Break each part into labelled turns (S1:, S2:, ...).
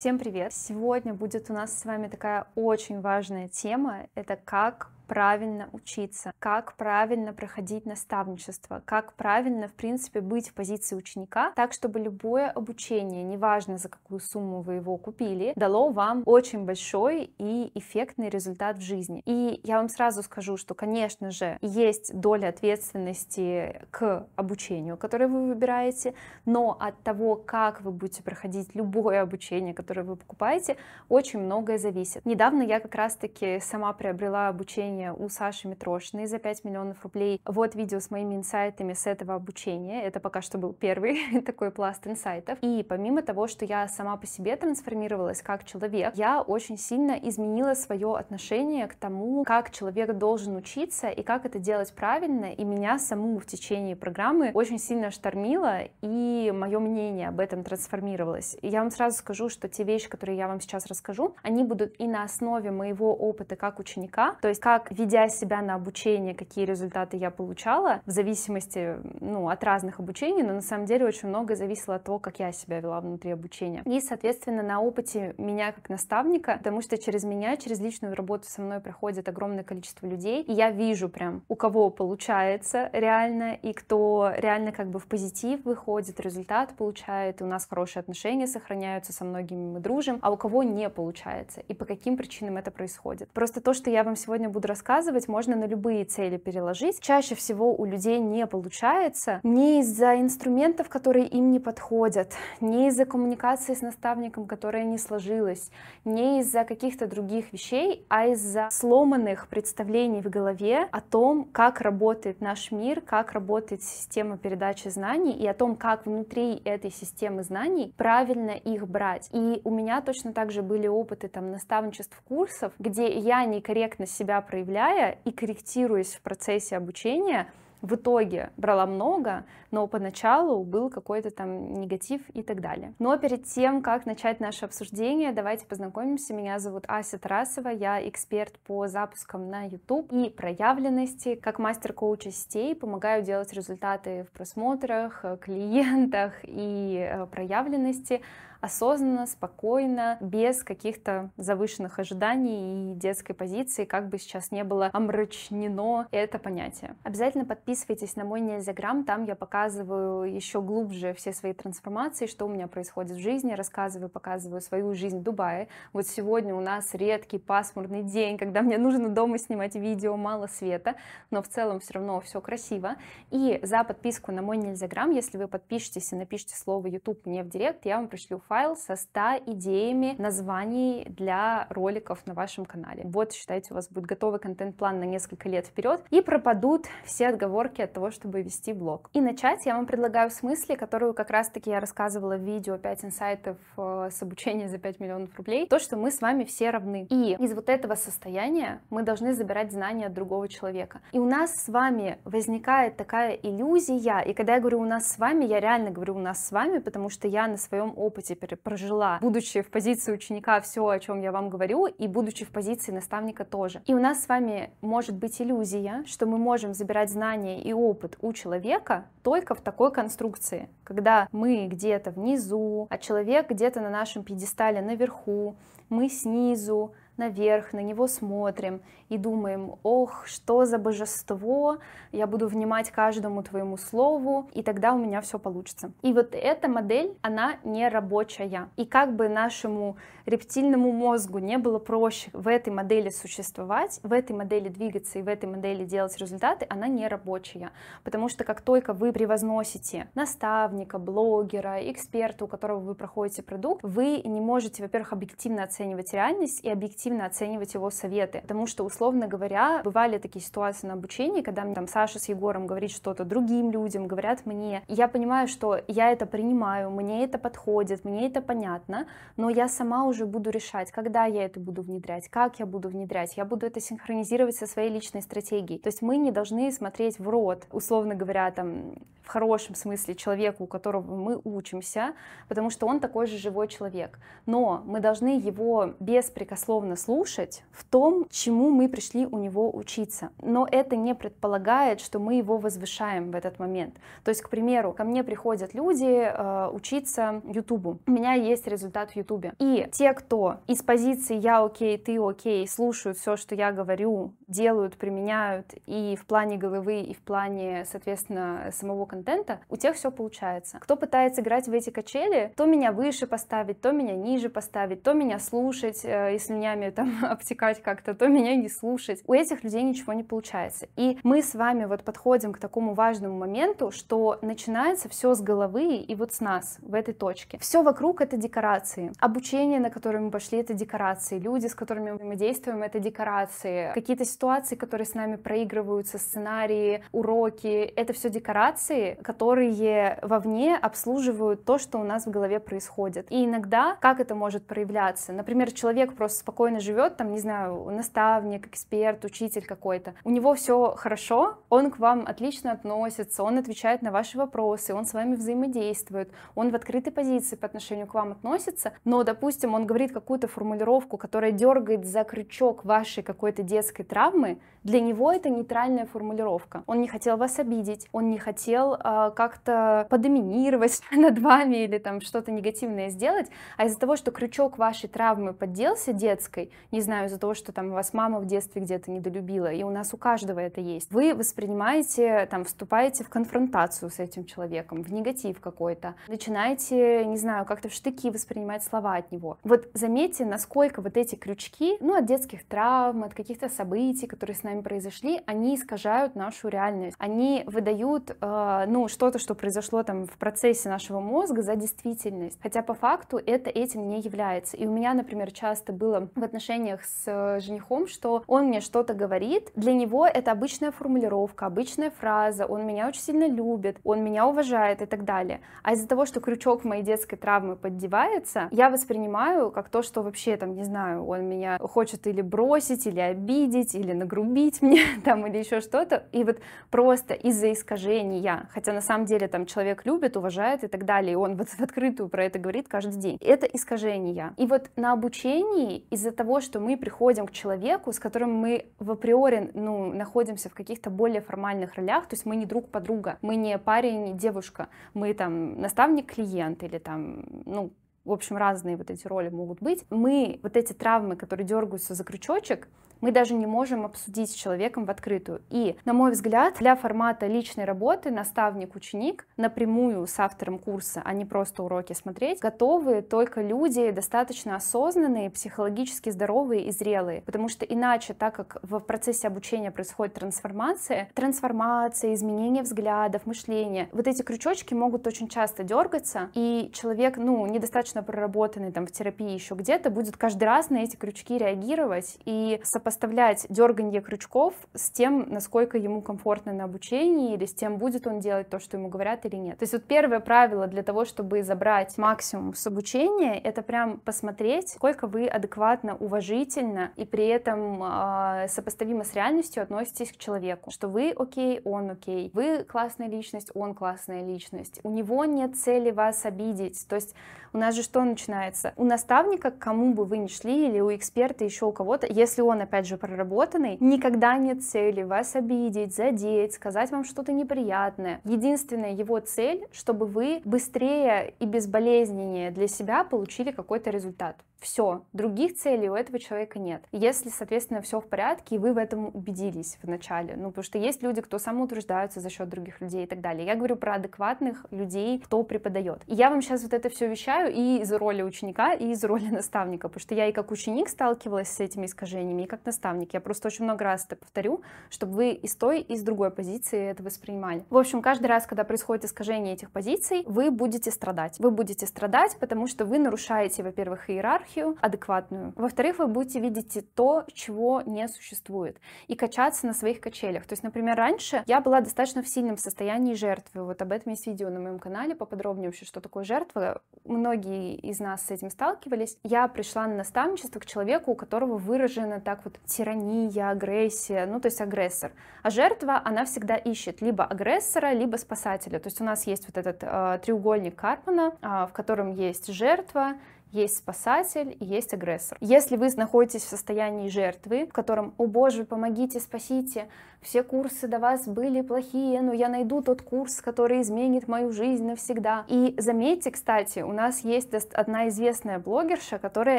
S1: Всем привет! Сегодня будет у нас с вами такая очень важная тема. Это как правильно учиться, как правильно проходить наставничество, как правильно, в принципе, быть в позиции ученика, так, чтобы любое обучение, неважно за какую сумму вы его купили, дало вам очень большой и эффектный результат в жизни. И я вам сразу скажу, что, конечно же, есть доля ответственности к обучению, которое вы выбираете, но от того, как вы будете проходить любое обучение, которое вы покупаете, очень многое зависит. Недавно я как раз-таки сама приобрела обучение обучение у Саши Митрошиной за 5 миллионов рублей. Вот видео с моими инсайтами с этого обучения. Это пока что был первый такой пласт инсайтов. И помимо того, что я сама по себе трансформировалась как человек, я очень сильно изменила свое отношение к тому, как человек должен учиться и как это делать правильно. И меня саму в течение программы очень сильно штормило, и мое мнение об этом трансформировалось. И я вам сразу скажу, что те вещи, которые я вам сейчас расскажу, они будут и на основе моего опыта как ученика, то есть как как, ведя себя на обучение, какие результаты я получала, в зависимости ну, от разных обучений, но на самом деле очень много зависело от того, как я себя вела внутри обучения. И, соответственно, на опыте меня как наставника, потому что через меня, через личную работу со мной проходит огромное количество людей, и я вижу прям, у кого получается реально, и кто реально как бы в позитив выходит, результат получает, и у нас хорошие отношения сохраняются, со многими мы дружим, а у кого не получается, и по каким причинам это происходит. Просто то, что я вам сегодня буду рассказывать рассказывать, можно на любые цели переложить. Чаще всего у людей не получается не из-за инструментов, которые им не подходят, не из-за коммуникации с наставником, которая не сложилась, не из-за каких-то других вещей, а из-за сломанных представлений в голове о том, как работает наш мир, как работает система передачи знаний и о том, как внутри этой системы знаний правильно их брать. И у меня точно так же были опыты там наставничеств курсов, где я некорректно себя проявляла выявляя и корректируясь в процессе обучения, в итоге брала много, но поначалу был какой-то там негатив и так далее. Но перед тем, как начать наше обсуждение, давайте познакомимся. Меня зовут Ася Тарасова, я эксперт по запускам на YouTube и проявленности. Как мастер-коуч сетей помогаю делать результаты в просмотрах, э, клиентах и э, проявленности, осознанно, спокойно, без каких-то завышенных ожиданий и детской позиции, как бы сейчас не было омрачнено это понятие. Обязательно подписывайтесь на мой Нельзяграм, там я показываю еще глубже все свои трансформации, что у меня происходит в жизни, рассказываю, показываю свою жизнь в Дубае. Вот сегодня у нас редкий пасмурный день, когда мне нужно дома снимать видео, мало света, но в целом все равно все красиво. И за подписку на мой Нельзяграм, если вы подпишетесь и напишите слово YouTube мне в директ, я вам пришлю файл со 100 идеями названий для роликов на вашем канале. Вот, считайте, у вас будет готовый контент-план на несколько лет вперед, и пропадут все отговорки от того, чтобы вести блог. И начать я вам предлагаю с мысли, которую как раз-таки я рассказывала в видео 5 инсайтов э, с обучения за 5 миллионов рублей, то, что мы с вами все равны. И из вот этого состояния мы должны забирать знания от другого человека. И у нас с вами возникает такая иллюзия, и когда я говорю у нас с вами, я реально говорю у нас с вами, потому что я на своем опыте прожила, будучи в позиции ученика все, о чем я вам говорю, и будучи в позиции наставника тоже. И у нас с вами может быть иллюзия, что мы можем забирать знания и опыт у человека только в такой конструкции, когда мы где-то внизу, а человек где-то на нашем пьедестале наверху, мы снизу, наверх, на него смотрим и думаем, ох, что за божество, я буду внимать каждому твоему слову, и тогда у меня все получится. И вот эта модель, она не рабочая. И как бы нашему рептильному мозгу не было проще в этой модели существовать, в этой модели двигаться и в этой модели делать результаты, она не рабочая. Потому что как только вы превозносите наставника, блогера, эксперта, у которого вы проходите продукт, вы не можете, во-первых, объективно оценивать реальность и объективно объективно оценивать его советы. Потому что, условно говоря, бывали такие ситуации на обучении, когда мне там Саша с Егором говорит что-то другим людям, говорят мне. И я понимаю, что я это принимаю, мне это подходит, мне это понятно, но я сама уже буду решать, когда я это буду внедрять, как я буду внедрять. Я буду это синхронизировать со своей личной стратегией. То есть мы не должны смотреть в рот, условно говоря, там, в хорошем смысле человеку, у которого мы учимся, потому что он такой же живой человек. Но мы должны его беспрекословно слушать в том, чему мы пришли у него учиться. Но это не предполагает, что мы его возвышаем в этот момент. То есть, к примеру, ко мне приходят люди э, учиться Ютубу. У меня есть результат в Ютубе. И те, кто из позиции «я окей, ты окей» слушают все, что я говорю, делают, применяют и в плане головы, и в плане, соответственно, самого контента, у тех все получается. Кто пытается играть в эти качели, то меня выше поставить, то меня ниже поставить, то меня слушать, э, если меня ногами там обтекать как-то, то меня не слушать. У этих людей ничего не получается. И мы с вами вот подходим к такому важному моменту, что начинается все с головы и вот с нас, в этой точке. Все вокруг это декорации. Обучение, на которое мы пошли, это декорации. Люди, с которыми мы действуем, это декорации. Какие-то ситуации, которые с нами проигрываются, сценарии, уроки, это все декорации, которые вовне обслуживают то, что у нас в голове происходит. И иногда, как это может проявляться? Например, человек просто спокойно спокойно живет, там, не знаю, наставник, эксперт, учитель какой-то, у него все хорошо, он к вам отлично относится, он отвечает на ваши вопросы, он с вами взаимодействует, он в открытой позиции по отношению к вам относится, но, допустим, он говорит какую-то формулировку, которая дергает за крючок вашей какой-то детской травмы, для него это нейтральная формулировка. Он не хотел вас обидеть, он не хотел э, как-то подоминировать над вами или там что-то негативное сделать, а из-за того, что крючок вашей травмы подделся детской, девочкой, не знаю, из-за того, что там вас мама в детстве где-то недолюбила, и у нас у каждого это есть. Вы воспринимаете, там, вступаете в конфронтацию с этим человеком, в негатив какой-то, начинаете, не знаю, как-то в штыки воспринимать слова от него. Вот заметьте, насколько вот эти крючки, ну, от детских травм, от каких-то событий, которые с нами произошли, они искажают нашу реальность. Они выдают, э, ну, что-то, что произошло там в процессе нашего мозга за действительность. Хотя по факту это этим не является. И у меня, например, часто было вот отношениях с э, женихом, что он мне что-то говорит, для него это обычная формулировка, обычная фраза, он меня очень сильно любит, он меня уважает и так далее. А из-за того, что крючок моей детской травмы поддевается, я воспринимаю как то, что вообще там, не знаю, он меня хочет или бросить, или обидеть, или нагрубить мне там, или еще что-то. И вот просто из-за искажения, хотя на самом деле там человек любит, уважает и так далее, и он вот в открытую про это говорит каждый день. Это искажение. И вот на обучении из-за того, что мы приходим к человеку, с которым мы в априори ну, находимся в каких-то более формальных ролях, то есть мы не друг подруга, мы не парень и девушка, мы там наставник-клиент или там, ну, в общем, разные вот эти роли могут быть. Мы вот эти травмы, которые дергаются за крючочек, мы даже не можем обсудить с человеком в открытую. И, на мой взгляд, для формата личной работы наставник-ученик напрямую с автором курса, а не просто уроки смотреть, готовы только люди достаточно осознанные, психологически здоровые и зрелые. Потому что иначе, так как в процессе обучения происходит трансформация, трансформация, изменение взглядов, мышления, вот эти крючочки могут очень часто дергаться, и человек, ну, недостаточно проработанный там в терапии еще где-то, будет каждый раз на эти крючки реагировать и сопоставлять сопоставлять дергание крючков с тем, насколько ему комфортно на обучении, или с тем, будет он делать то, что ему говорят или нет. То есть вот первое правило для того, чтобы забрать максимум с обучения, это прям посмотреть, сколько вы адекватно, уважительно и при этом э, сопоставимо с реальностью относитесь к человеку. Что вы окей, он окей, вы классная личность, он классная личность, у него нет цели вас обидеть. То есть у нас же что начинается? У наставника, к кому бы вы ни шли, или у эксперта, еще у кого-то, если он, опять же, проработанный, никогда нет цели вас обидеть, задеть, сказать вам что-то неприятное. Единственная его цель, чтобы вы быстрее и безболезненнее для себя получили какой-то результат. Все, других целей у этого человека нет. Если, соответственно, все в порядке, и вы в этом убедились вначале. Ну, потому что есть люди, кто самоутверждаются за счет других людей и так далее. Я говорю про адекватных людей, кто преподает. И я вам сейчас вот это все вещаю, читаю и из роли ученика, и из роли наставника, потому что я и как ученик сталкивалась с этими искажениями, и как наставник. Я просто очень много раз это повторю, чтобы вы и с той, и с другой позиции это воспринимали. В общем, каждый раз, когда происходит искажение этих позиций, вы будете страдать. Вы будете страдать, потому что вы нарушаете, во-первых, иерархию адекватную, во-вторых, вы будете видеть то, чего не существует, и качаться на своих качелях. То есть, например, раньше я была достаточно в сильном состоянии жертвы. Вот об этом есть видео на моем канале поподробнее вообще, что такое жертва. Много многие из нас с этим сталкивались. Я пришла на наставничество к человеку, у которого выражена так вот тирания, агрессия, ну то есть агрессор. А жертва, она всегда ищет либо агрессора, либо спасателя. То есть у нас есть вот этот э, треугольник Карпмана, э, в котором есть жертва, есть спасатель и есть агрессор. Если вы находитесь в состоянии жертвы, в котором, о боже, помогите, спасите, все курсы до вас были плохие, но я найду тот курс, который изменит мою жизнь навсегда. И заметьте, кстати, у нас есть одна известная блогерша, которая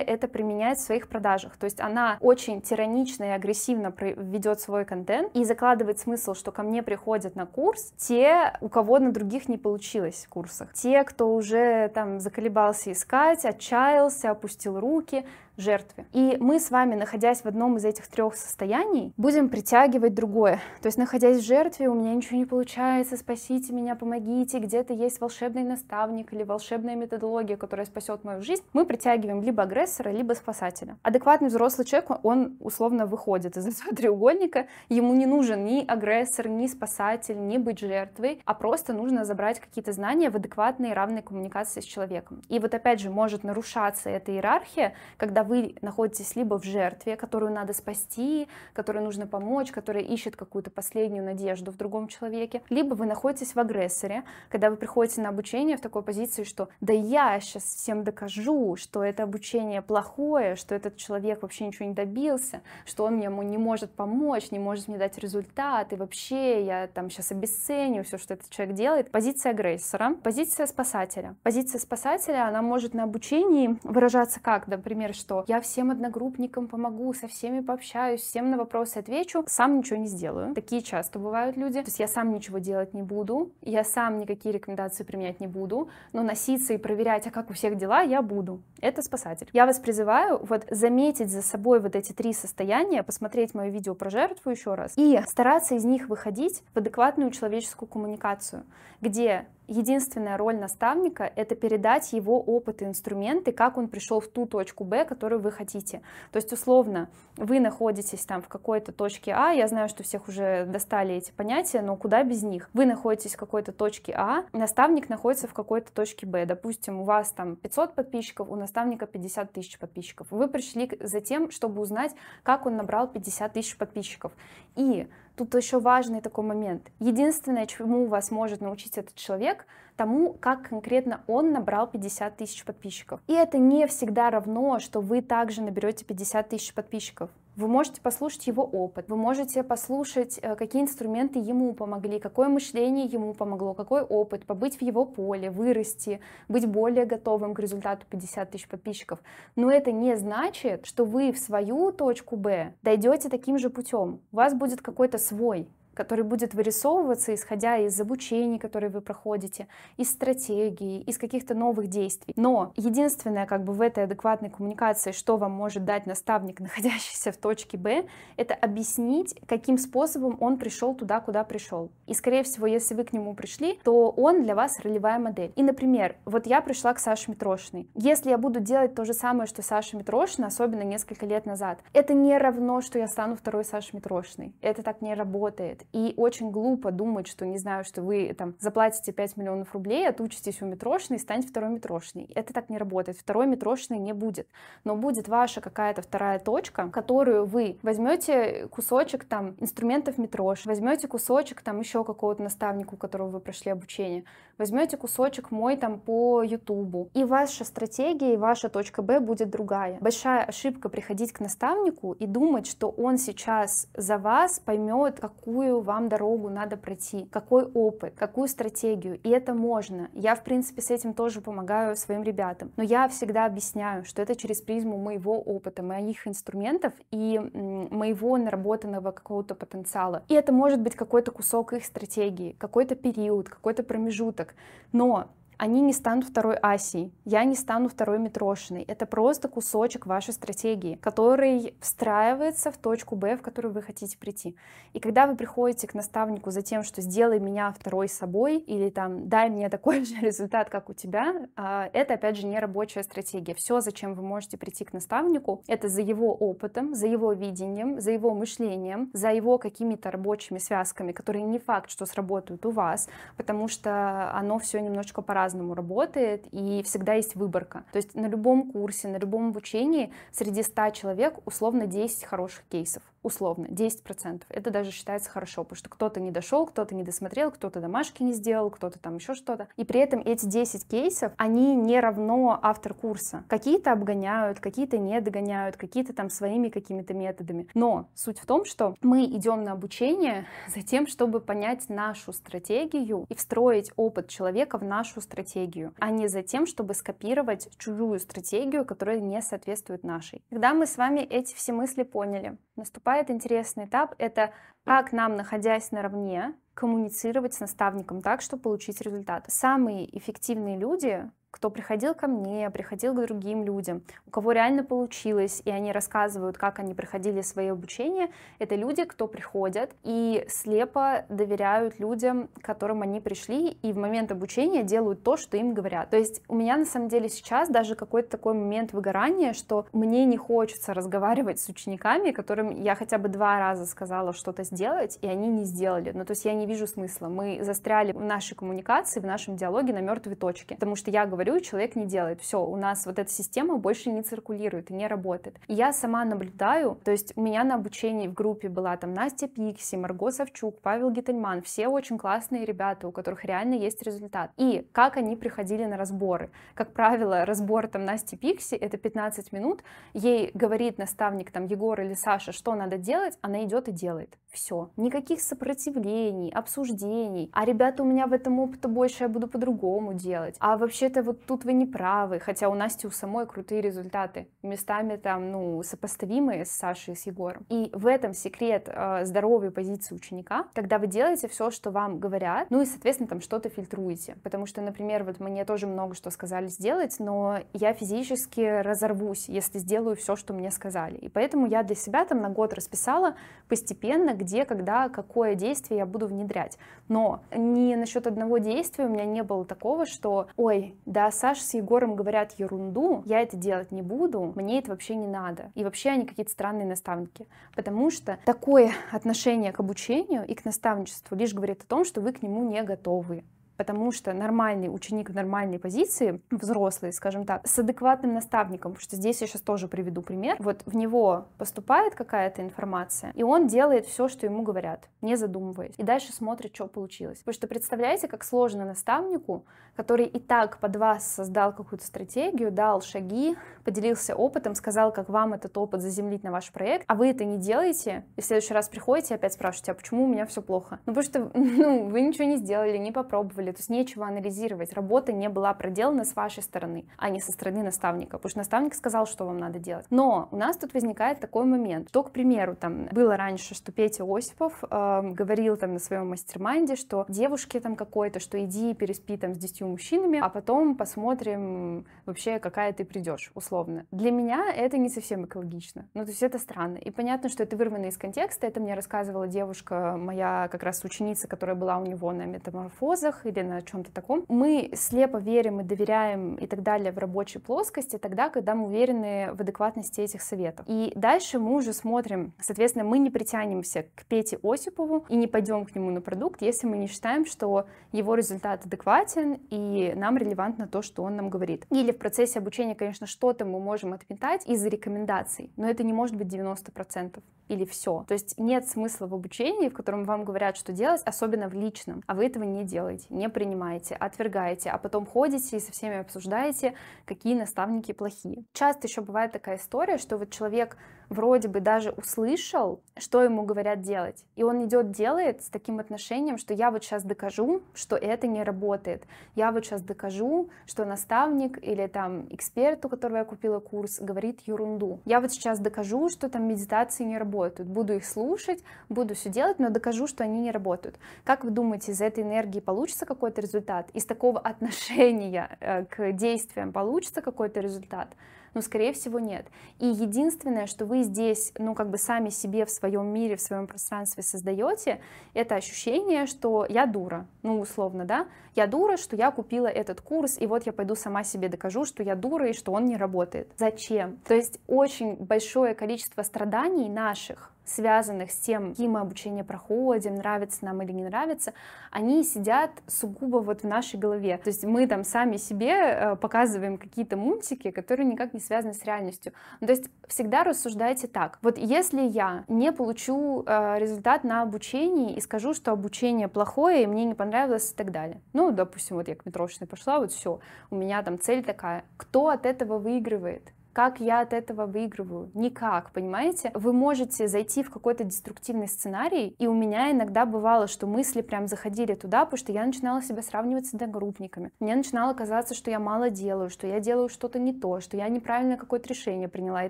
S1: это применяет в своих продажах. То есть она очень тиранично и агрессивно ведет свой контент и закладывает смысл, что ко мне приходят на курс те, у кого на других не получилось в курсах. Те, кто уже там заколебался искать, отчаялся отчаялся, опустил руки, жертве. И мы с вами, находясь в одном из этих трех состояний, будем притягивать другое. То есть, находясь в жертве, у меня ничего не получается, спасите меня, помогите, где-то есть волшебный наставник или волшебная методология, которая спасет мою жизнь, мы притягиваем либо агрессора, либо спасателя. Адекватный взрослый человек, он условно выходит из этого треугольника, ему не нужен ни агрессор, ни спасатель, ни быть жертвой, а просто нужно забрать какие-то знания в адекватной равной коммуникации с человеком. И вот опять же может нарушаться эта иерархия, когда вы находитесь либо в жертве, которую надо спасти, которой нужно помочь, которая ищет какую-то последнюю надежду в другом человеке, либо вы находитесь в агрессоре, когда вы приходите на обучение в такой позиции, что да я сейчас всем докажу, что это обучение плохое, что этот человек вообще ничего не добился, что он мне ему не может помочь, не может мне дать результат, и вообще я там сейчас обесценю все, что этот человек делает. Позиция агрессора, позиция спасателя. Позиция спасателя, она может на обучении выражаться как, например, что я всем одногруппникам помогу, со всеми пообщаюсь, всем на вопросы отвечу, сам ничего не сделаю. Такие часто бывают люди. То есть я сам ничего делать не буду, я сам никакие рекомендации применять не буду, но носиться и проверять, а как у всех дела, я буду. Это спасатель. Я вас призываю вот заметить за собой вот эти три состояния, посмотреть мое видео про жертву еще раз и стараться из них выходить в адекватную человеческую коммуникацию, где единственная роль наставника – это передать его опыт и инструменты, как он пришел в ту точку Б, которую вы хотите. То есть, условно, вы находитесь там в какой-то точке А, я знаю, что всех уже достали эти понятия, но куда без них? Вы находитесь в какой-то точке А, наставник находится в какой-то точке Б. Допустим, у вас там 500 подписчиков, у наставника 50 тысяч подписчиков. Вы пришли за тем, чтобы узнать, как он набрал 50 тысяч подписчиков. И Тут еще важный такой момент. Единственное, чему вас может научить этот человек – тому, как конкретно он набрал 50 тысяч подписчиков. И это не всегда равно, что вы также наберете 50 тысяч подписчиков. Вы можете послушать его опыт, вы можете послушать, э, какие инструменты ему помогли, какое мышление ему помогло, какой опыт, побыть в его поле, вырасти, быть более готовым к результату 50 тысяч подписчиков. Но это не значит, что вы в свою точку Б дойдете таким же путем. У вас будет какой-то свой который будет вырисовываться, исходя из обучений, которые вы проходите, из стратегии, из каких-то новых действий. Но единственное, как бы в этой адекватной коммуникации, что вам может дать наставник, находящийся в точке Б, это объяснить, каким способом он пришел туда, куда пришел. И, скорее всего, если вы к нему пришли, то он для вас ролевая модель. И, например, вот я пришла к Саше Митрошиной. Если я буду делать то же самое, что Саша Митрошина, особенно несколько лет назад, это не равно, что я стану второй Сашей Митрошиной. Это так не работает. И очень глупо думать, что, не знаю, что вы там заплатите 5 миллионов рублей, отучитесь у метрошной и станете второй метрошной. Это так не работает. Второй метрошной не будет. Но будет ваша какая-то вторая точка, которую вы возьмете кусочек там инструментов метрош, возьмете кусочек там еще какого-то наставника, у которого вы прошли обучение, возьмете кусочек мой там по Ютубу, и ваша стратегия, и ваша точка Б будет другая. Большая ошибка приходить к наставнику и думать, что он сейчас за вас поймет, какую вам дорогу надо пройти, какой опыт, какую стратегию, и это можно. Я, в принципе, с этим тоже помогаю своим ребятам, но я всегда объясняю, что это через призму моего опыта, моих инструментов и моего наработанного какого-то потенциала. И это может быть какой-то кусок их стратегии, какой-то период, какой-то промежуток, порядок. Но они не станут второй Асей, я не стану второй метрошиной. Это просто кусочек вашей стратегии, который встраивается в точку Б, в которую вы хотите прийти. И когда вы приходите к наставнику за тем, что сделай меня второй собой или там дай мне такой же результат, как у тебя, а, это опять же не рабочая стратегия. Все, зачем вы можете прийти к наставнику, это за его опытом, за его видением, за его мышлением, за его какими-то рабочими связками, которые не факт, что сработают у вас, потому что оно все немножко по-разному по-разному работает, и всегда есть выборка. То есть на любом курсе, на любом обучении среди 100 человек условно 10 хороших кейсов условно 10%. Это даже считается хорошо, потому что кто-то не дошел, кто-то не досмотрел, кто-то домашки не сделал, кто-то там еще что-то. И при этом эти 10 кейсов, они не равно автор курса. Какие-то обгоняют, какие-то не догоняют, какие-то там своими какими-то методами. Но суть в том, что мы идем на обучение за тем, чтобы понять нашу стратегию и встроить опыт человека в нашу стратегию, а не за тем, чтобы скопировать чужую стратегию, которая не соответствует нашей. Когда мы с вами эти все мысли поняли, наступает наступает интересный этап, это как нам, находясь наравне, коммуницировать с наставником так, чтобы получить результат. Самые эффективные люди кто приходил ко мне, приходил к другим людям, у кого реально получилось, и они рассказывают, как они проходили свои обучения, это люди, кто приходят и слепо доверяют людям, к которым они пришли, и в момент обучения делают то, что им говорят. То есть у меня на самом деле сейчас даже какой-то такой момент выгорания, что мне не хочется разговаривать с учениками, которым я хотя бы два раза сказала что-то сделать, и они не сделали. Ну, то есть я не вижу смысла. Мы застряли в нашей коммуникации, в нашем диалоге на мертвой точке. Потому что я говорю, человек не делает. Все, у нас вот эта система больше не циркулирует и не работает. И я сама наблюдаю, то есть у меня на обучении в группе была там Настя Пикси, Марго Савчук, Павел Гительман. Все очень классные ребята, у которых реально есть результат. И как они приходили на разборы. Как правило, разбор там Насти Пикси — это 15 минут. Ей говорит наставник там Егор или Саша, что надо делать, она идет и делает все. Никаких сопротивлений, обсуждений. А, ребята, у меня в этом опыта больше, я буду по-другому делать. А вообще-то вот тут вы не правы. Хотя у Насти у самой крутые результаты. Местами там, ну, сопоставимые с Сашей и с Егором. И в этом секрет э, здоровой позиции ученика, когда вы делаете все, что вам говорят, ну и, соответственно, там что-то фильтруете. Потому что, например, вот мне тоже много что сказали сделать, но я физически разорвусь, если сделаю все, что мне сказали. И поэтому я для себя там на год расписала постепенно, где где, когда, какое действие я буду внедрять. Но не насчет одного действия у меня не было такого, что, ой, да, Саш с Егором говорят ерунду, я это делать не буду, мне это вообще не надо. И вообще они какие-то странные наставники. Потому что такое отношение к обучению и к наставничеству лишь говорит о том, что вы к нему не готовы потому что нормальный ученик в нормальной позиции, взрослый, скажем так, с адекватным наставником, потому что здесь я сейчас тоже приведу пример, вот в него поступает какая-то информация, и он делает все, что ему говорят, не задумываясь, и дальше смотрит, что получилось. Потому что представляете, как сложно наставнику который и так под вас создал какую-то стратегию, дал шаги, поделился опытом, сказал, как вам этот опыт заземлить на ваш проект, а вы это не делаете, и в следующий раз приходите и опять спрашиваете, а почему у меня все плохо? Ну, потому что ну, вы ничего не сделали, не попробовали, то есть нечего анализировать. Работа не была проделана с вашей стороны, а не со стороны наставника, потому что наставник сказал, что вам надо делать. Но у нас тут возникает такой момент, что, к примеру, там было раньше, что Петя Осипов э, говорил там на своем мастер что девушке там какой-то, что иди переспи там с 10 мужчинами, а потом посмотрим вообще, какая ты придешь, условно. Для меня это не совсем экологично. Ну, то есть это странно. И понятно, что это вырвано из контекста. Это мне рассказывала девушка, моя как раз ученица, которая была у него на метаморфозах или на чем-то таком. Мы слепо верим и доверяем и так далее в рабочей плоскости тогда, когда мы уверены в адекватности этих советов. И дальше мы уже смотрим, соответственно, мы не притянемся к Пете Осипову и не пойдем к нему на продукт, если мы не считаем, что его результат адекватен и и нам релевантно то, что он нам говорит. Или в процессе обучения, конечно, что-то мы можем отметать из рекомендаций, но это не может быть 90% или все. То есть нет смысла в обучении, в котором вам говорят, что делать, особенно в личном, а вы этого не делаете, не принимаете, отвергаете, а потом ходите и со всеми обсуждаете, какие наставники плохие. Часто еще бывает такая история, что вот человек вроде бы даже услышал, что ему говорят делать. И он идет делает с таким отношением, что я вот сейчас докажу, что это не работает. Я вот сейчас докажу, что наставник или там эксперт, у которого я купила курс, говорит ерунду. Я вот сейчас докажу, что там медитации не работают. Буду их слушать, буду все делать, но докажу, что они не работают. Как вы думаете, из этой энергии получится какой-то результат? Из такого отношения э, к действиям получится какой-то результат? Но, скорее всего, нет. И единственное, что вы здесь, ну, как бы сами себе в своем мире, в своем пространстве создаете, это ощущение, что я дура, ну, условно, да, я дура, что я купила этот курс, и вот я пойду сама себе докажу, что я дура и что он не работает. Зачем? То есть очень большое количество страданий наших, связанных с тем, какие мы обучение проходим, нравится нам или не нравится, они сидят сугубо вот в нашей голове. То есть мы там сами себе э, показываем какие-то мультики, которые никак не связаны с реальностью. Ну, то есть всегда рассуждайте так. Вот если я не получу э, результат на обучении и скажу, что обучение плохое, и мне не понравилось и так далее. Ну, допустим, вот я к метрошной пошла, вот все, у меня там цель такая. Кто от этого выигрывает? Как я от этого выигрываю? Никак, понимаете? Вы можете зайти в какой-то деструктивный сценарий, и у меня иногда бывало, что мысли прям заходили туда, потому что я начинала себя сравнивать с одногруппниками. Мне начинало казаться, что я мало делаю, что я делаю что-то не то, что я неправильно какое-то решение приняла и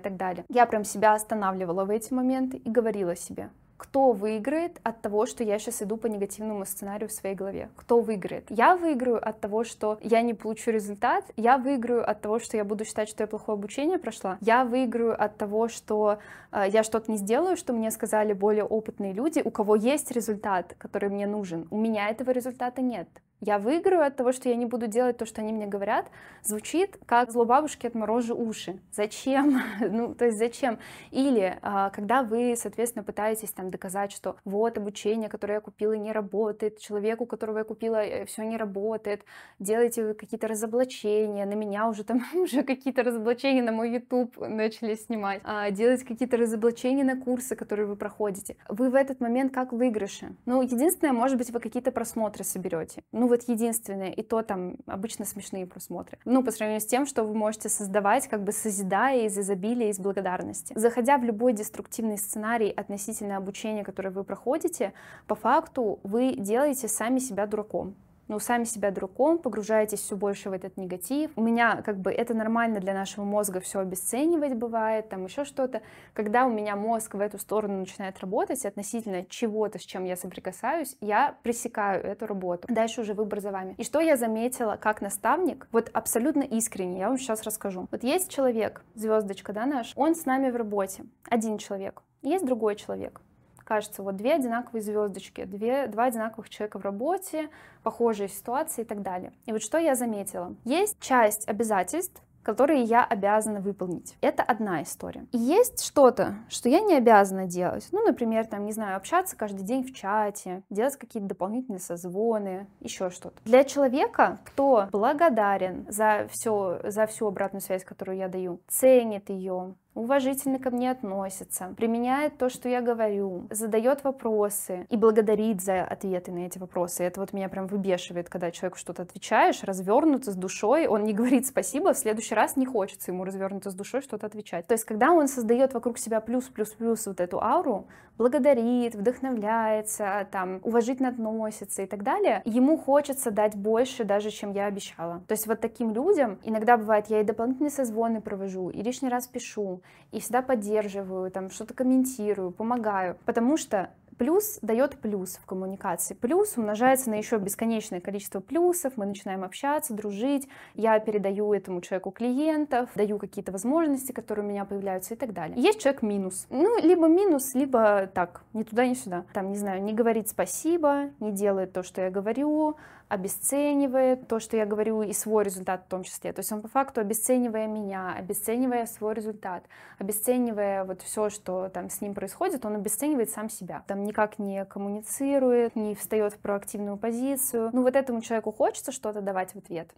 S1: так далее. Я прям себя останавливала в эти моменты и говорила себе, кто выиграет от того, что я сейчас иду по негативному сценарию в своей голове? Кто выиграет? Я выиграю от того, что я не получу результат, я выиграю от того, что я буду считать, что я плохое обучение прошла, я выиграю от того, что э, я что-то не сделаю, что мне сказали более опытные люди, у кого есть результат, который мне нужен. У меня этого результата нет я выиграю от того, что я не буду делать то, что они мне говорят, звучит как злобабушки бабушки отморожи уши. Зачем? ну, то есть зачем? Или а, когда вы, соответственно, пытаетесь там доказать, что вот обучение, которое я купила, не работает, человеку, которого я купила, э, все не работает, делаете вы какие-то разоблачения, на меня уже там уже какие-то разоблачения на мой YouTube начали снимать, а, делать какие-то разоблачения на курсы, которые вы проходите. Вы в этот момент как выигрыши. Ну, единственное, может быть, вы какие-то просмотры соберете. Ну, вот единственное, и то там обычно смешные просмотры. Ну, по сравнению с тем, что вы можете создавать, как бы созидая из изобилия, из благодарности. Заходя в любой деструктивный сценарий относительно обучения, которое вы проходите, по факту вы делаете сами себя дураком ну, сами себя дураком, погружаетесь все больше в этот негатив. У меня как бы это нормально для нашего мозга все обесценивать бывает, там еще что-то. Когда у меня мозг в эту сторону начинает работать относительно чего-то, с чем я соприкасаюсь, я пресекаю эту работу. Дальше уже выбор за вами. И что я заметила как наставник, вот абсолютно искренне, я вам сейчас расскажу. Вот есть человек, звездочка, да, наш, он с нами в работе, один человек, есть другой человек, кажется, вот две одинаковые звездочки, две, два одинаковых человека в работе, похожие ситуации и так далее. И вот что я заметила. Есть часть обязательств, которые я обязана выполнить. Это одна история. И есть что-то, что я не обязана делать. Ну, например, там, не знаю, общаться каждый день в чате, делать какие-то дополнительные созвоны, еще что-то. Для человека, кто благодарен за все, за всю обратную связь, которую я даю, ценит ее, уважительно ко мне относится, применяет то, что я говорю, задает вопросы и благодарит за ответы на эти вопросы. Это вот меня прям выбешивает, когда человеку что-то отвечаешь, развернуто с душой, он не говорит спасибо, в следующий раз не хочется ему развернуто с душой что-то отвечать. То есть, когда он создает вокруг себя плюс-плюс-плюс вот эту ауру, благодарит, вдохновляется, там, уважительно относится и так далее, ему хочется дать больше даже, чем я обещала. То есть вот таким людям иногда бывает, я и дополнительные созвоны провожу, и лишний раз пишу, и всегда поддерживаю, там что-то комментирую, помогаю, потому что плюс дает плюс в коммуникации. Плюс умножается на еще бесконечное количество плюсов, мы начинаем общаться, дружить, я передаю этому человеку клиентов, даю какие-то возможности, которые у меня появляются и так далее. Есть человек минус. Ну, либо минус, либо так, ни туда, ни сюда. Там, не знаю, не говорит спасибо, не делает то, что я говорю, обесценивает то, что я говорю, и свой результат в том числе. То есть он по факту, обесценивая меня, обесценивая свой результат, обесценивая вот все, что там с ним происходит, он обесценивает сам себя. Там никак не коммуницирует, не встает в проактивную позицию. Ну вот этому человеку хочется что-то давать в ответ.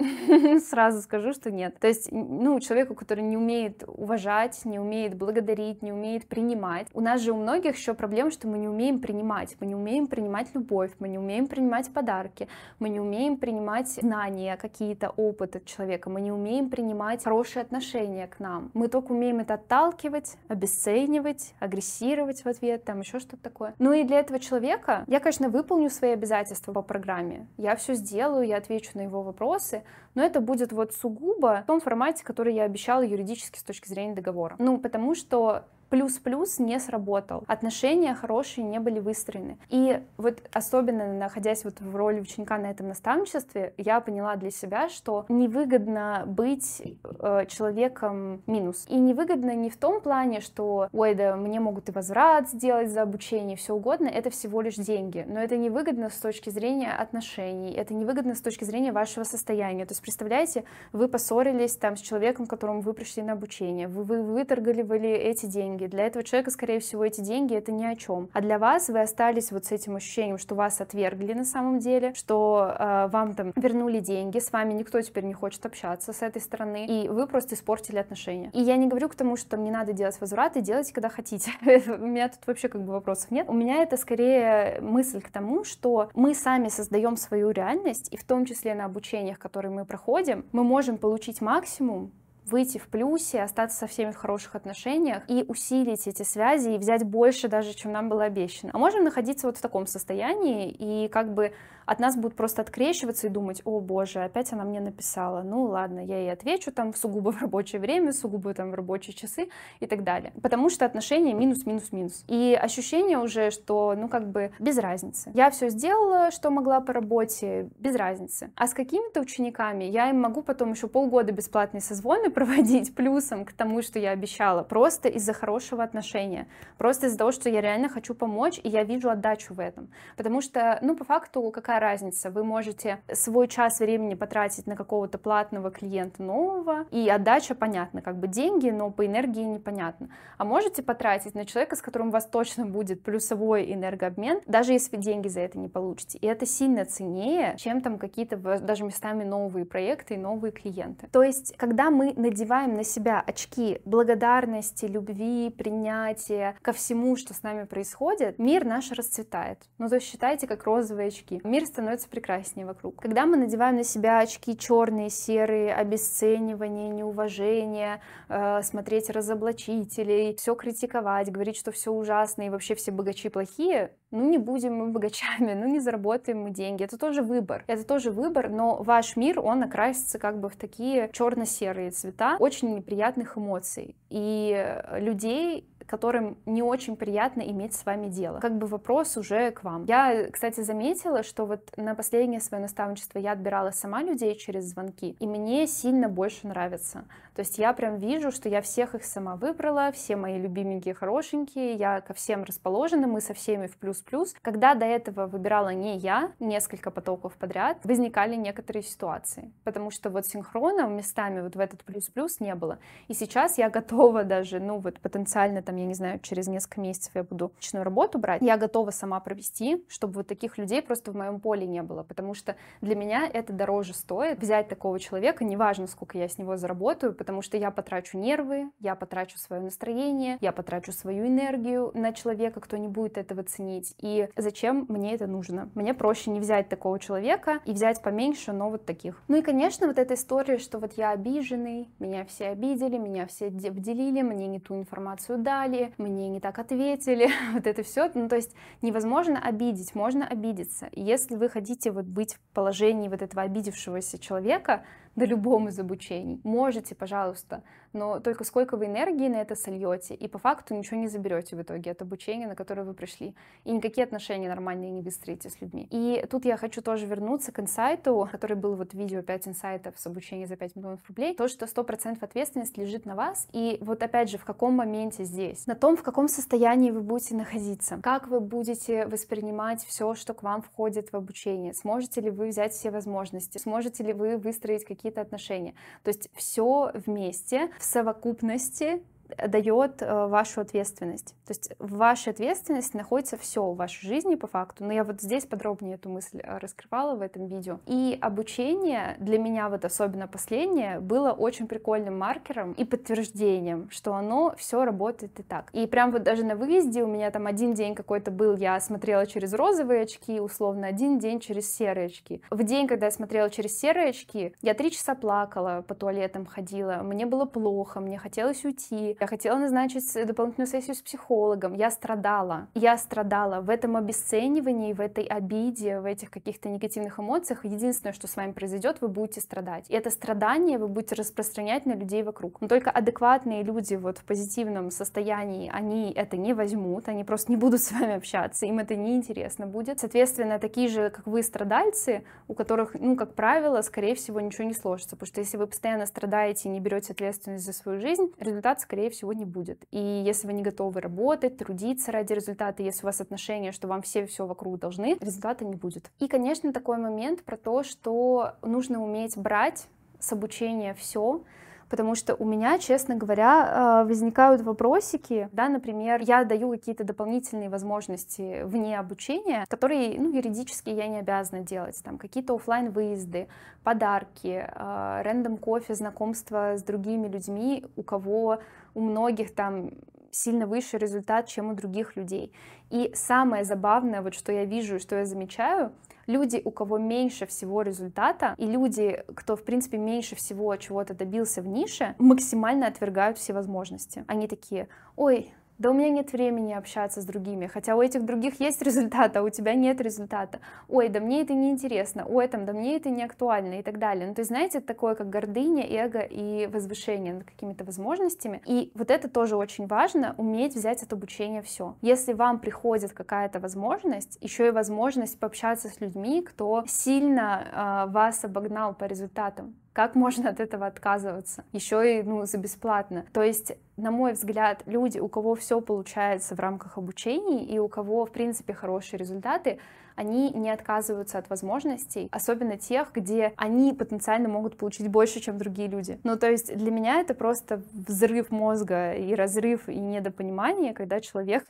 S1: Сразу скажу, что нет. То есть, ну, человеку, который не умеет уважать, не умеет благодарить, не умеет принимать. У нас же у многих еще проблема, что мы не умеем принимать. Мы не умеем принимать любовь, мы не умеем принимать подарки, мы не умеем принимать знания, какие-то опыты человека, мы не умеем принимать хорошие отношения к нам. Мы только умеем это отталкивать, обесценивать, агрессировать в ответ, там еще что-то такое. Ну и для этого человека я, конечно, выполню свои обязательства по программе. Я все сделаю, я отвечу на его вопросы, но это будет вот сугубо в том формате, который я обещала юридически с точки зрения договора. Ну, потому что плюс-плюс не сработал. Отношения хорошие не были выстроены. И вот особенно находясь вот в роли ученика на этом наставничестве, я поняла для себя, что невыгодно быть э, человеком минус. И невыгодно не в том плане, что, ой, да, мне могут и возврат сделать за обучение, все угодно, это всего лишь деньги. Но это невыгодно с точки зрения отношений, это невыгодно с точки зрения вашего состояния. То есть есть, представляете, вы поссорились там с человеком, которому вы пришли на обучение, вы, вы выторговали эти деньги. Для этого человека, скорее всего, эти деньги — это ни о чем. А для вас вы остались вот с этим ощущением, что вас отвергли на самом деле, что э, вам там вернули деньги, с вами никто теперь не хочет общаться с этой стороны, и вы просто испортили отношения. И я не говорю к тому, что там не надо делать возвраты, делайте, когда хотите. У меня тут вообще как бы вопросов нет. У меня это скорее мысль к тому, что мы сами создаем свою реальность, и в том числе на обучениях, которые мы проходим, мы можем получить максимум выйти в плюсе, остаться со всеми в хороших отношениях и усилить эти связи и взять больше даже, чем нам было обещано. А можем находиться вот в таком состоянии и как бы от нас будут просто открещиваться и думать, о боже, опять она мне написала, ну ладно, я ей отвечу там в сугубо в рабочее время, сугубо там в рабочие часы и так далее. Потому что отношения минус, минус, минус. И ощущение уже, что ну как бы без разницы. Я все сделала, что могла по работе, без разницы. А с какими-то учениками я им могу потом еще полгода бесплатные созвоны проводить плюсом к тому, что я обещала, просто из-за хорошего отношения, просто из-за того, что я реально хочу помочь, и я вижу отдачу в этом. Потому что, ну, по факту, какая разница? Вы можете свой час времени потратить на какого-то платного клиента нового, и отдача, понятно, как бы деньги, но по энергии непонятно. А можете потратить на человека, с которым у вас точно будет плюсовой энергообмен, даже если вы деньги за это не получите. И это сильно ценнее, чем там какие-то даже местами новые проекты и новые клиенты. То есть, когда мы надеваем на себя очки благодарности, любви, принятия ко всему, что с нами происходит, мир наш расцветает. Ну, то есть считайте, как розовые очки. Мир становится прекраснее вокруг. Когда мы надеваем на себя очки черные, серые, обесценивание, неуважение, э, смотреть разоблачителей, все критиковать, говорить, что все ужасно и вообще все богачи плохие, ну не будем мы богачами, ну не заработаем мы деньги. Это тоже выбор. Это тоже выбор, но ваш мир, он окрасится как бы в такие черно-серые цвета очень неприятных эмоций. И людей которым не очень приятно иметь с вами дело. Как бы вопрос уже к вам. Я, кстати, заметила, что вот на последнее свое наставничество я отбирала сама людей через звонки, и мне сильно больше нравится. То есть я прям вижу, что я всех их сама выбрала, все мои любименькие, хорошенькие, я ко всем расположена, мы со всеми в плюс-плюс. Когда до этого выбирала не я, несколько потоков подряд, возникали некоторые ситуации, потому что вот синхрона местами вот в этот плюс-плюс не было. И сейчас я готова даже, ну вот потенциально там, я не знаю, через несколько месяцев я буду личную работу брать, я готова сама провести, чтобы вот таких людей просто в моем поле не было, потому что для меня это дороже стоит взять такого человека, неважно, сколько я с него заработаю, потому что я потрачу нервы, я потрачу свое настроение, я потрачу свою энергию на человека, кто не будет этого ценить. И зачем мне это нужно? Мне проще не взять такого человека и взять поменьше, но вот таких. Ну и, конечно, вот эта история, что вот я обиженный, меня все обидели, меня все обделили, мне не ту информацию дали, мне не так ответили, вот это все. Ну то есть невозможно обидеть, можно обидеться. если вы хотите вот быть в положении вот этого обидевшегося человека, на любом из обучений. Можете, пожалуйста, но только сколько вы энергии на это сольете, и по факту ничего не заберете в итоге от обучения, на которое вы пришли, и никакие отношения нормальные не выстроите с людьми. И тут я хочу тоже вернуться к инсайту, который был вот видео 5 инсайтов с обучения за 5 миллионов рублей, то, что 100% ответственность лежит на вас, и вот опять же, в каком моменте здесь, на том, в каком состоянии вы будете находиться, как вы будете воспринимать все, что к вам входит в обучение, сможете ли вы взять все возможности, сможете ли вы выстроить какие-то отношения, то есть все вместе, в совокупности дает э, вашу ответственность. То есть в вашей ответственности находится все в вашей жизни по факту. Но я вот здесь подробнее эту мысль э, раскрывала в этом видео. И обучение для меня вот особенно последнее было очень прикольным маркером и подтверждением, что оно все работает и так. И прям вот даже на выезде у меня там один день какой-то был, я смотрела через розовые очки, условно, один день через серые очки. В день, когда я смотрела через серые очки, я три часа плакала, по туалетам ходила, мне было плохо, мне хотелось уйти я хотела назначить дополнительную сессию с психологом, я страдала, я страдала в этом обесценивании, в этой обиде, в этих каких-то негативных эмоциях. Единственное, что с вами произойдет, вы будете страдать. И это страдание вы будете распространять на людей вокруг. Но только адекватные люди вот в позитивном состоянии, они это не возьмут, они просто не будут с вами общаться, им это неинтересно будет. Соответственно, такие же, как вы, страдальцы, у которых, ну, как правило, скорее всего, ничего не сложится, потому что если вы постоянно страдаете и не берете ответственность за свою жизнь, результат, скорее всего, не будет. И если вы не готовы работать, трудиться ради результата, если у вас отношения, что вам все все вокруг должны, результата не будет. И, конечно, такой момент про то, что нужно уметь брать с обучения все, потому что у меня, честно говоря, э, возникают вопросики, да, например, я даю какие-то дополнительные возможности вне обучения, которые, ну, юридически я не обязана делать, там, какие-то офлайн выезды подарки, э, рандом кофе, знакомство с другими людьми, у кого у многих там сильно выше результат, чем у других людей. И самое забавное, вот что я вижу что я замечаю, люди, у кого меньше всего результата, и люди, кто, в принципе, меньше всего чего-то добился в нише, максимально отвергают все возможности. Они такие, ой, да у меня нет времени общаться с другими, хотя у этих других есть результат, а у тебя нет результата, ой, да мне это не интересно, ой, там, да мне это не актуально и так далее. Ну, то есть, знаете, это такое, как гордыня, эго и возвышение над какими-то возможностями. И вот это тоже очень важно, уметь взять от обучения все. Если вам приходит какая-то возможность, еще и возможность пообщаться с людьми, кто сильно э, вас обогнал по результатам, как можно от этого отказываться? Еще и ну, за бесплатно. То есть, на мой взгляд, люди, у кого все получается в рамках обучения и у кого, в принципе, хорошие результаты, они не отказываются от возможностей, особенно тех, где они потенциально могут получить больше, чем другие люди. Ну, то есть для меня это просто взрыв мозга и разрыв и недопонимание, когда человек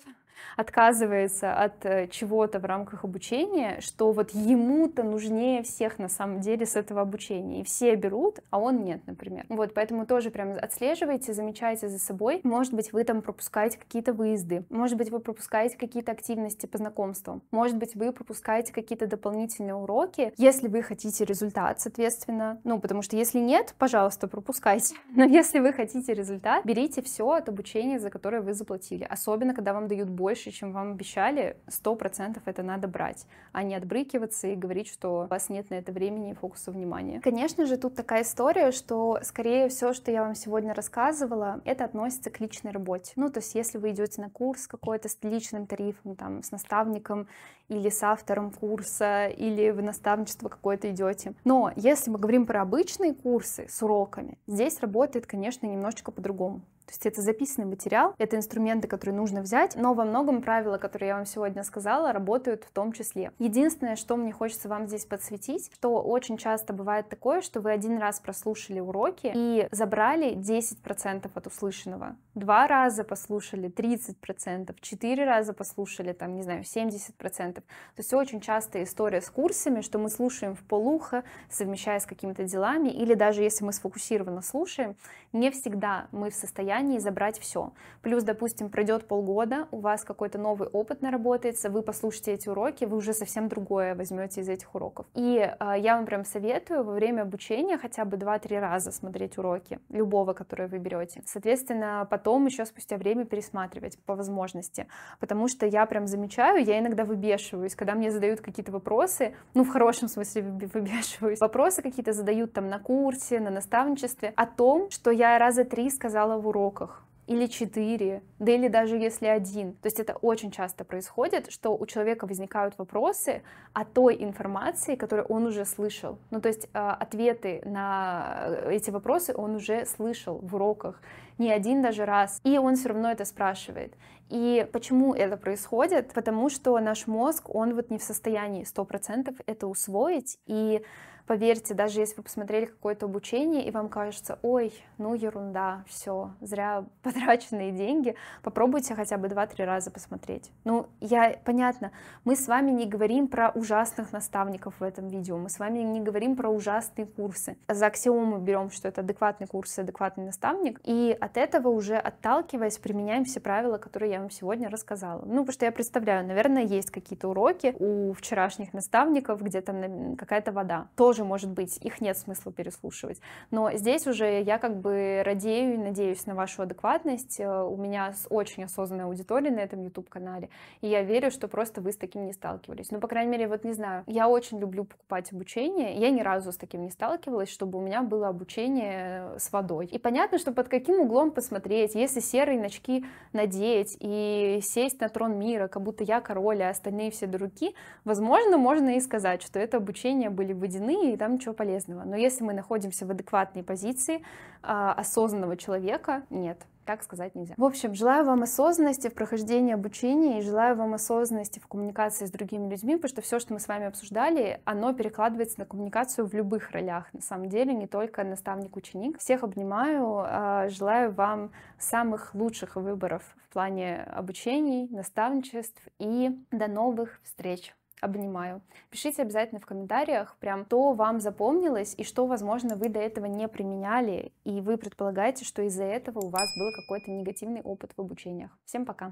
S1: отказывается от э, чего-то в рамках обучения, что вот ему-то нужнее всех на самом деле с этого обучения. И все берут, а он нет, например. Вот, поэтому тоже прям отслеживайте, замечайте за собой. Может быть, вы там пропускаете какие-то выезды. Может быть, вы пропускаете какие-то активности по знакомствам. Может быть, вы пропускаете какие-то дополнительные уроки, если вы хотите результат, соответственно. Ну, потому что если нет, пожалуйста, пропускайте. Но если вы хотите результат, берите все от обучения, за которое вы заплатили. Особенно, когда вам дают больше больше, чем вам обещали, 100% это надо брать, а не отбрыкиваться и говорить, что у вас нет на это времени и фокуса внимания. Конечно же, тут такая история, что скорее все, что я вам сегодня рассказывала, это относится к личной работе. Ну, то есть если вы идете на курс какой-то с личным тарифом, там, с наставником или с автором курса, или в наставничество какое-то идете. Но если мы говорим про обычные курсы с уроками, здесь работает, конечно, немножечко по-другому. То есть это записанный материал, это инструменты, которые нужно взять, но во многом правила, которые я вам сегодня сказала, работают в том числе. Единственное, что мне хочется вам здесь подсветить, что очень часто бывает такое, что вы один раз прослушали уроки и забрали 10% от услышанного. Два раза послушали 30%, четыре раза послушали, там, не знаю, 70%. То есть очень часто история с курсами, что мы слушаем в полухо, совмещая с какими-то делами, или даже если мы сфокусированно слушаем, не всегда мы в состоянии желании забрать все. Плюс, допустим, пройдет полгода, у вас какой-то новый опыт наработается, вы послушаете эти уроки, вы уже совсем другое возьмете из этих уроков. И э, я вам прям советую во время обучения хотя бы 2-3 раза смотреть уроки любого, который вы берете. Соответственно, потом еще спустя время пересматривать по возможности, потому что я прям замечаю, я иногда выбешиваюсь, когда мне задают какие-то вопросы, ну, в хорошем смысле выбешиваюсь, вопросы какие-то задают там на курсе, на наставничестве о том, что я раза три сказала в уроке, уроках или четыре, да или даже если один. То есть это очень часто происходит, что у человека возникают вопросы о той информации, которую он уже слышал. Ну, то есть а, ответы на э, эти вопросы он уже слышал в уроках не один даже раз, и он все равно это спрашивает. И почему это происходит? Потому что наш мозг, он вот не в состоянии 100% это усвоить, и Поверьте, даже если вы посмотрели какое-то обучение, и вам кажется, ой, ну ерунда, все, зря потраченные деньги, попробуйте хотя бы 2-3 раза посмотреть. Ну, я, понятно, мы с вами не говорим про ужасных наставников в этом видео, мы с вами не говорим про ужасные курсы. За аксиому берем, что это адекватный курс адекватный наставник, и от этого уже отталкиваясь, применяем все правила, которые я вам сегодня рассказала. Ну, потому что я представляю, наверное, есть какие-то уроки у вчерашних наставников, где там какая-то вода. То тоже может быть, их нет смысла переслушивать. Но здесь уже я как бы радею и надеюсь на вашу адекватность. Э, у меня очень осознанная аудитория на этом YouTube-канале, и я верю, что просто вы с таким не сталкивались. Ну, по крайней мере, вот не знаю, я очень люблю покупать обучение, я ни разу с таким не сталкивалась, чтобы у меня было обучение с водой. И понятно, что под каким углом посмотреть, если серые очки надеть и сесть на трон мира, как будто я король, а остальные все дураки, возможно, можно и сказать, что это обучение были водяные и там ничего полезного. Но если мы находимся в адекватной позиции а, осознанного человека, нет. Так сказать нельзя. В общем, желаю вам осознанности в прохождении обучения и желаю вам осознанности в коммуникации с другими людьми, потому что все, что мы с вами обсуждали, оно перекладывается на коммуникацию в любых ролях, на самом деле, не только наставник-ученик. Всех обнимаю, а, желаю вам самых лучших выборов в плане обучений, наставничеств и до новых встреч! обнимаю. Пишите обязательно в комментариях, прям, то вам запомнилось и что, возможно, вы до этого не применяли, и вы предполагаете, что из-за этого у вас был какой-то негативный опыт в обучениях. Всем пока!